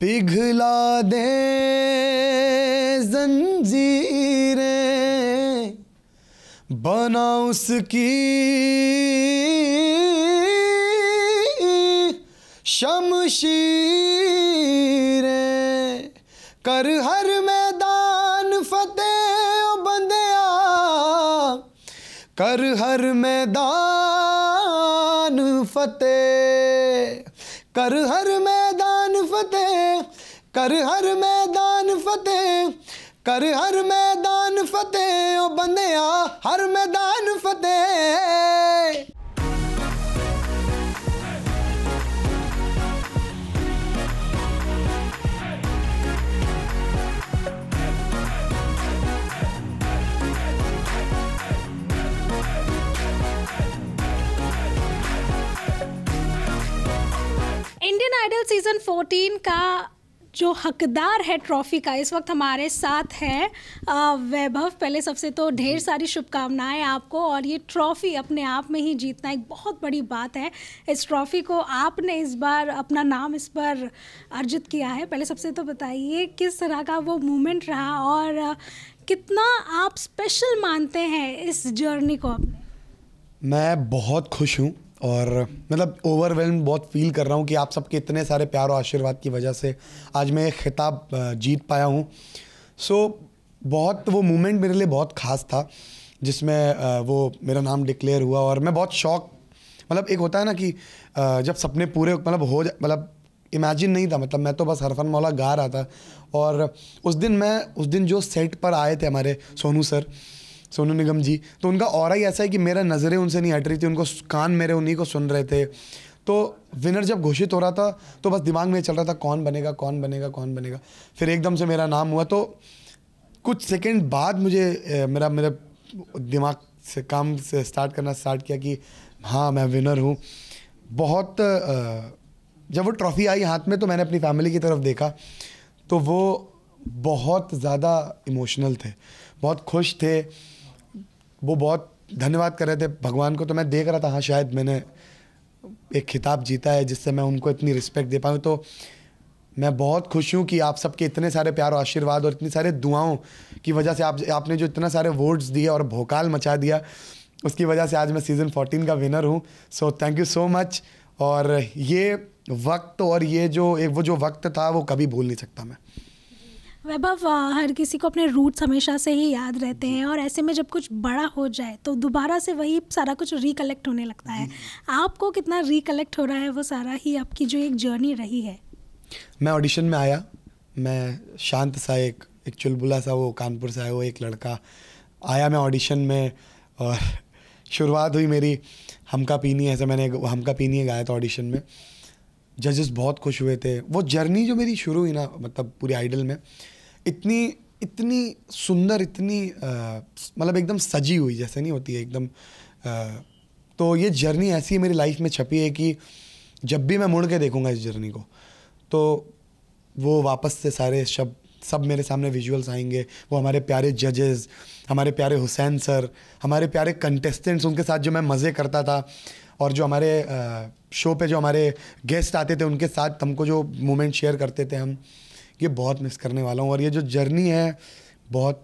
पिघला दे जंजीरे बना उसकी शमशीरे कर हर मैदान फतेह बंदया कर हर मैदान फतेह कर हर मैदान ਫਤਿਹ ਕਰ ਹਰ ਮੈਦਾਨ ਫਤਿਹ ਕਰ ਹਰ ਮੈਦਾਨ ਫਤਿਹ ਉਹ ਬੰਦਿਆ ਹਰ ਮੈਦਾਨ ਫਤਿਹ सीज़न 14 का जो हकदार है ट्रॉफी का इस वक्त हमारे साथ है वैभव पहले सबसे तो ढेर सारी शुभकामनाएं आपको और ये ट्रॉफ़ी अपने आप में ही जीतना एक बहुत बड़ी बात है इस ट्रॉफ़ी को आपने इस बार अपना नाम इस बार अर्जित किया है पहले सबसे तो बताइए किस तरह का वो मोमेंट रहा और कितना आप स्पेशल मानते हैं इस जर्नी को अपने मैं बहुत खुश हूँ और मतलब ओवरवेलम बहुत फील कर रहा हूँ कि आप सबके इतने सारे प्यार और आशीर्वाद की वजह से आज मैं खिताब जीत पाया हूँ सो so, बहुत वो मोमेंट मेरे लिए बहुत ख़ास था जिसमें वो मेरा नाम डिक्लेयर हुआ और मैं बहुत शौक मतलब एक होता है ना कि जब सपने पूरे मतलब हो मतलब इमेजिन नहीं था मतलब मैं तो बस हरफन मौला गा रहा था और उस दिन मैं उस दिन जो सेट पर आए थे हमारे सोनू सर सोनू निगम जी तो उनका और ही ऐसा है कि मेरा नज़रें उनसे नहीं हट रही थी उनको कान मेरे उन्हीं को सुन रहे थे तो विनर जब घोषित हो रहा था तो बस दिमाग में चल रहा था कौन बनेगा कौन बनेगा कौन बनेगा फिर एकदम से मेरा नाम हुआ तो कुछ सेकंड बाद मुझे ए, मेरा मेरा दिमाग से काम से स्टार्ट करना स्टार्ट किया कि हाँ मैं विनर हूँ बहुत जब वो ट्रॉफ़ी आई हाथ में तो मैंने अपनी फैमिली की तरफ देखा तो वो बहुत ज़्यादा इमोशनल थे बहुत खुश थे वो बहुत धन्यवाद कर रहे थे भगवान को तो मैं देख रहा था हाँ शायद मैंने एक खिताब जीता है जिससे मैं उनको इतनी रिस्पेक्ट दे पाऊँ तो मैं बहुत खुश हूँ कि आप सबके इतने सारे प्यार और आशीर्वाद और इतनी सारे दुआओं की वजह से आप आपने जो इतना सारे वोट्स दिए और भोकाल मचा दिया उसकी वजह से आज मैं सीज़न 14 का विनर हूँ so thank you so much और ये वक्त और ये जो एक वो जो वक्त था वो कभी भूल नहीं सकता मैं वैभव हर किसी को अपने रूट्स हमेशा से ही याद रहते हैं और ऐसे में जब कुछ बड़ा हो जाए तो दोबारा से वही सारा कुछ रिकलेक्ट होने लगता है आपको कितना रिकलेक्ट हो रहा है वो सारा ही आपकी जो एक जर्नी रही है मैं ऑडिशन में आया मैं शांत सा एक एक चुलबुला सा वो कानपुर से आया वो एक लड़का आया मैं ऑडिशन में और शुरुआत हुई मेरी हमका पीनी ऐसे मैंने हमका पीनी गाया था ऑडिशन में जजेस बहुत खुश हुए थे वो जर्नी जो मेरी शुरू हुई ना मतलब पूरी आइडल में इतनी इतनी सुंदर इतनी मतलब एकदम सजी हुई जैसे नहीं होती है एकदम आ, तो ये जर्नी ऐसी मेरी लाइफ में छपी है कि जब भी मैं मुड़ के देखूँगा इस जर्नी को तो वो वापस से सारे शब्द सब मेरे सामने विजुअल्स आएंगे वो हमारे प्यारे जजेस हमारे प्यारे हुसैन सर हमारे प्यारे कंटेस्टेंट्स उनके साथ जो मैं मज़े करता था और जो हमारे शो पे जो हमारे गेस्ट आते थे उनके साथ हमको जो मोमेंट शेयर करते थे हम ये बहुत मिस करने वाला हूँ और ये जो जर्नी है बहुत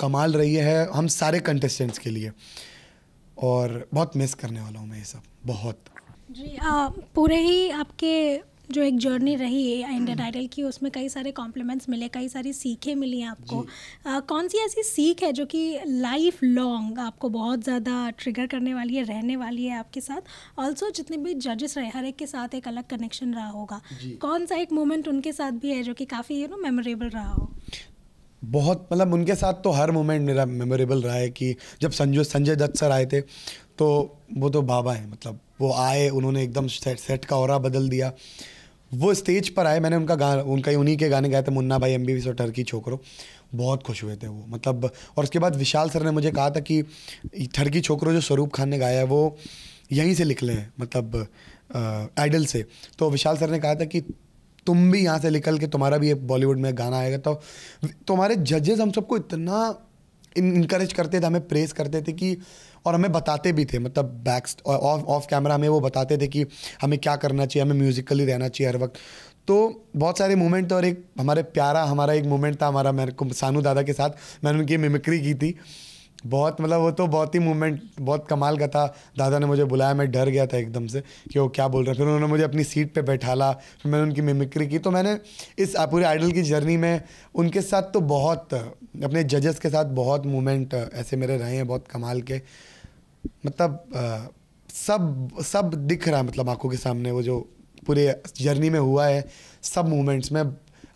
कमाल रही है हम सारे कंटेस्टेंट्स के लिए और बहुत मिस करने वाला हूँ मैं ये सब बहुत जी आ, पूरे ही आपके जो एक जर्नी रही है इंडियन आइडल hmm. की उसमें कई सारे कॉम्प्लीमेंट्स मिले कई सारी सीखें मिली आपको आ, कौन सी ऐसी सीख है जो कि लाइफ लॉन्ग आपको बहुत ज़्यादा ट्रिगर करने वाली है रहने वाली है आपके साथ ऑल्सो जितने भी जजेस रहे हर एक के साथ एक अलग कनेक्शन रहा होगा कौन सा एक मोमेंट उनके साथ भी है जो कि काफ़ी यू नो मेमोरेबल रहा हो बहुत मतलब उनके साथ तो हर मोमेंट मेरा मेमोरेबल रहा है कि जब संजय संजय दत्त सर आए थे तो वो तो बाबा हैं मतलब वो आए उन्होंने एकदम सेट, सेट का और बदल दिया वो स्टेज पर आए मैंने उनका गाना उनका उन्हीं के गाने गाए थे मुन्ना भाई एम बी और ठरकी छोकरो बहुत खुश हुए थे वो मतलब और उसके बाद विशाल सर ने मुझे कहा था कि ठरकी छोकरो जो स्वरूप खान ने गाया है वो यहीं से लिख हैं मतलब आइडल से तो विशाल सर ने कहा था कि तुम भी यहाँ से निकल के तुम्हारा भी एक बॉलीवुड में गाना आएगा तो तुम्हारे जजेस हम सबको इतना इनक्रेज करते थे हमें प्रेस करते थे कि और हमें बताते भी थे मतलब बैक ऑफ ऑफ कैमरा हमें वो बताते थे कि हमें क्या करना चाहिए हमें म्यूज़िकली रहना चाहिए हर वक्त तो बहुत सारे मोमेंट थे और एक हमारे प्यारा हमारा एक मोमेंट था हमारा मेरे को सानू दादा के साथ मैंने उनकी मिमिक्री की थी बहुत मतलब वो तो बहुत ही मूवमेंट बहुत कमाल का था दादा ने मुझे बुलाया मैं डर गया था एकदम से कि वो क्या बोल रहे हैं फिर उन्होंने मुझे अपनी सीट पे बैठाला फिर मैंने उनकी मिमिक्री की तो मैंने इस पूरे आइडल की जर्नी में उनके साथ तो बहुत अपने जजेस के साथ बहुत मूवमेंट ऐसे मेरे रहे हैं बहुत कमाल के मतलब सब सब दिख रहा है मतलब आंखों के सामने वो जो पूरे जर्नी में हुआ है सब मूवमेंट्स में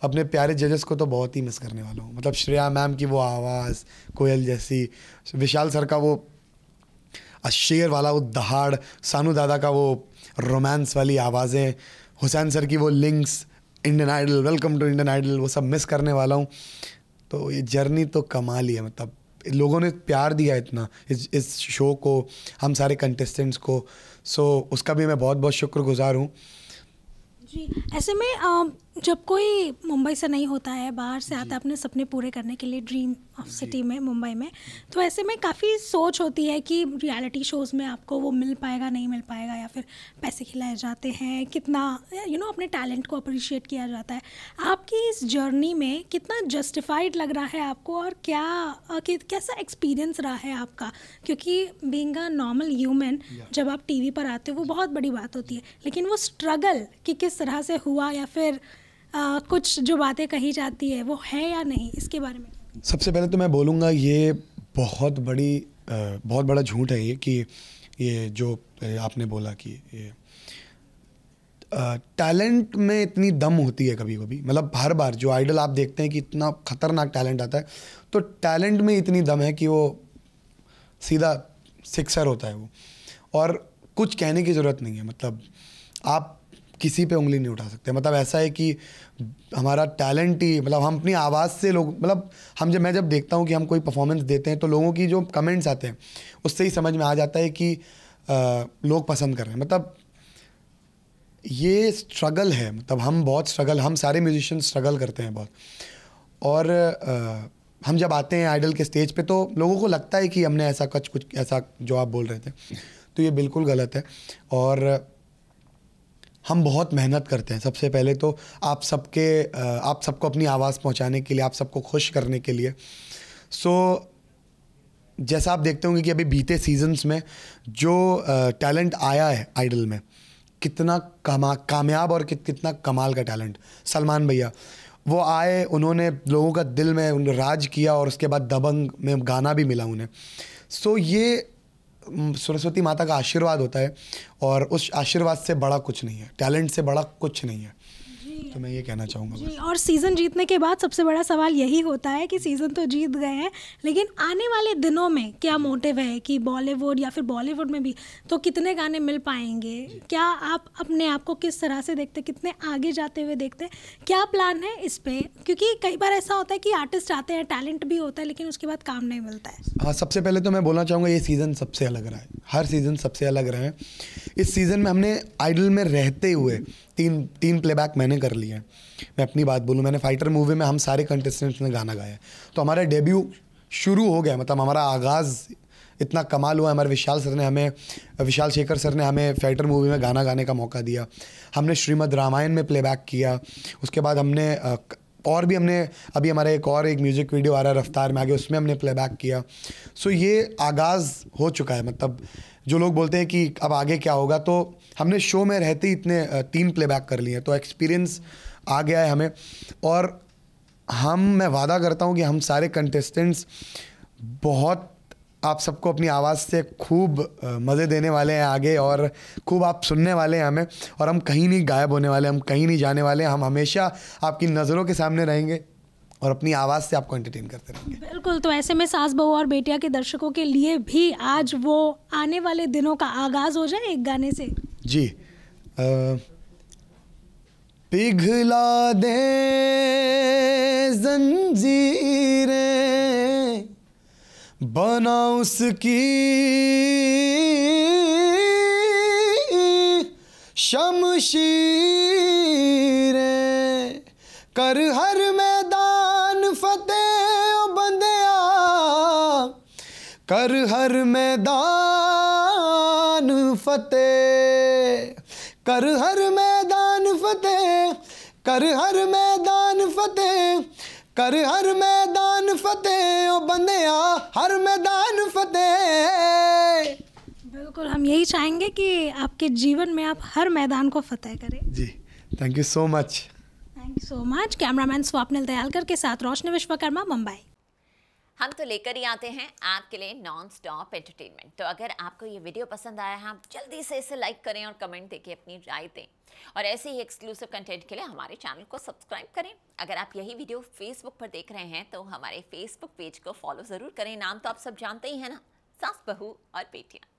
अपने प्यारे जजेस को तो बहुत ही मिस करने वाला हूँ मतलब श्रेया मैम की वो आवाज़ कोयल जैसी विशाल सर का वो अशेर वाला वो दहाड़ सानू दादा का वो रोमांस वाली आवाज़ें हुसैन सर की वो links Indian Idol welcome to Indian Idol वो सब मिस करने वाला हूँ तो ये जर्नी तो कमाल ही है मतलब लोगों ने प्यार दिया इतना इस इस शो को हम सारे कंटेस्टेंट्स को सो उसका भी मैं बहुत बहुत शुक्रगुजार हूँ जी ऐसे में जब कोई मुंबई से नहीं होता है बाहर से आता है अपने सपने पूरे करने के लिए ड्रीम ऑफ सिटी में मुंबई में तो ऐसे में काफ़ी सोच होती है कि रियलिटी शोज़ में आपको वो मिल पाएगा नहीं मिल पाएगा या फिर पैसे खिलाए जाते हैं कितना यू नो अपने टैलेंट को अप्रिशिएट किया जाता है आपकी इस जर्नी में कितना जस्टिफाइड लग रहा है आपको और क्या कि, कैसा एक्सपीरियंस रहा है आपका क्योंकि बींग अ नॉर्मल ह्यूमन जब आप टी पर आते हो वो बहुत बड़ी बात होती है लेकिन वो स्ट्रगल कि किस तरह से हुआ या फिर आ, कुछ जो बातें कही जाती है वो है या नहीं इसके बारे में सबसे पहले तो मैं बोलूँगा ये बहुत बड़ी आ, बहुत बड़ा झूठ है ये कि ये जो आपने बोला कि ये टैलेंट में इतनी दम होती है कभी कभी मतलब हर बार जो आइडल आप देखते हैं कि इतना खतरनाक टैलेंट आता है तो टैलेंट में इतनी दम है कि वो सीधा सिक्सर होता है वो और कुछ कहने की ज़रूरत नहीं है मतलब आप किसी पे उंगली नहीं उठा सकते मतलब ऐसा है कि हमारा टैलेंट ही मतलब हम अपनी आवाज़ से लोग मतलब हम जब मैं जब देखता हूँ कि हम कोई परफॉर्मेंस देते हैं तो लोगों की जो कमेंट्स आते हैं उससे ही समझ में आ जाता है कि आ, लोग पसंद कर रहे हैं मतलब ये स्ट्रगल है मतलब हम बहुत स्ट्रगल हम सारे म्यूजिशियन स्ट्रगल करते हैं बहुत और आ, हम जब आते हैं आइडल के स्टेज पे तो लोगों को लगता है कि हमने ऐसा कुछ कुछ ऐसा जो आप बोल रहे थे तो ये बिल्कुल गलत है और हम बहुत मेहनत करते हैं सबसे पहले तो आप सबके आप सबको अपनी आवाज़ पहुंचाने के लिए आप सबको खुश करने के लिए सो so, जैसा आप देखते होंगे कि अभी बीते सीजन्स में जो टैलेंट आया है आइडल में कितना कमा कामयाब और कित, कितना कमाल का टैलेंट सलमान भैया वो आए उन्होंने लोगों का दिल में राज किया और उसके बाद दबंग में गाना भी मिला उन्हें सो so, ये सरस्वती माता का आशीर्वाद होता है और उस आशीर्वाद से बड़ा कुछ नहीं है टैलेंट से बड़ा कुछ नहीं है तो मैं ये कहना चाहूँगा जी और सीज़न जीतने के बाद सबसे बड़ा सवाल यही होता है कि सीज़न तो जीत गए हैं लेकिन आने वाले दिनों में क्या मोटिव है कि बॉलीवुड या फिर बॉलीवुड में भी तो कितने गाने मिल पाएंगे क्या आप अपने आप को किस तरह से देखते कितने आगे जाते हुए देखते क्या प्लान है इस पर क्योंकि कई बार ऐसा होता है कि आर्टिस्ट आते हैं टैलेंट भी होता है लेकिन उसके बाद काम नहीं मिलता है हाँ सबसे पहले तो मैं बोलना चाहूँगा ये सीज़न सबसे अलग रहा है हर सीज़न सबसे अलग रहा है इस सीज़न में हमने आइडल में रहते हुए तीन तीन प्लेबैक मैंने कर लिए हैं मैं अपनी बात बोलूँ मैंने फाइटर मूवी में हम सारे कंटेस्टेंट्स ने गाना गाया तो हमारा डेब्यू शुरू हो गया मतलब हमारा आगाज़ इतना कमाल हुआ हमारे विशाल सर ने हमें विशाल शेखर सर ने हमें फाइटर मूवी में गाना गाने का मौका दिया हमने श्रीमद रामायण में प्लेबैक किया उसके बाद हमने और भी हमने अभी हमारा एक और एक म्यूज़िक वीडियो आ रहा है रफ्तार में आगे उसमें हमने प्लेबैक किया सो ये आगाज़ हो चुका है मतलब जो लोग बोलते हैं कि अब आगे क्या होगा तो हमने शो में रहते ही इतने तीन प्लेबैक कर लिए तो एक्सपीरियंस आ गया है हमें और हम मैं वादा करता हूँ कि हम सारे कंटेस्टेंट्स बहुत आप सबको अपनी आवाज़ से खूब मज़े देने वाले हैं आगे और खूब आप सुनने वाले हैं हमें और हम कहीं नहीं गायब होने वाले हम कहीं नहीं जाने वाले हम हमेशा आपकी नज़रों के सामने रहेंगे और अपनी आवाज़ से आपको एंटरटेन करते रहेंगे बिल्कुल तो ऐसे में सास बहू और बेटिया के दर्शकों के लिए भी आज वो आने वाले दिनों का आगाज़ हो जाए एक गाने से जी पिघला दे जंजीरें बना उसकी शमशीरें कर हर मैदान फतेह बंदया कर हर मैदान फतेह कर हर मैदान फतेह कर हर मैदान फतेह कर हर मैदान फतेह ओ बंदया हर मैदान फतेह बिल्कुल हम यही चाहेंगे कि आपके जीवन में आप हर मैदान को फतेह करें जी thank you so much thank you so much cameraman Swapnil Dayalkar के साथ रोशनी विश्वकर्मा मुंबई हम तो लेकर ही आते हैं आपके लिए नॉन स्टॉप एंटरटेनमेंट तो अगर आपको ये वीडियो पसंद आया है आप जल्दी से इसे लाइक करें और कमेंट देके अपनी राय दें और ऐसे ही एक्सक्लूसिव कंटेंट के लिए हमारे चैनल को सब्सक्राइब करें अगर आप यही वीडियो फेसबुक पर देख रहे हैं तो हमारे फेसबुक पेज को फॉलो ज़रूर करें नाम तो आप सब जानते ही हैं ना सास बहू और बेटियाँ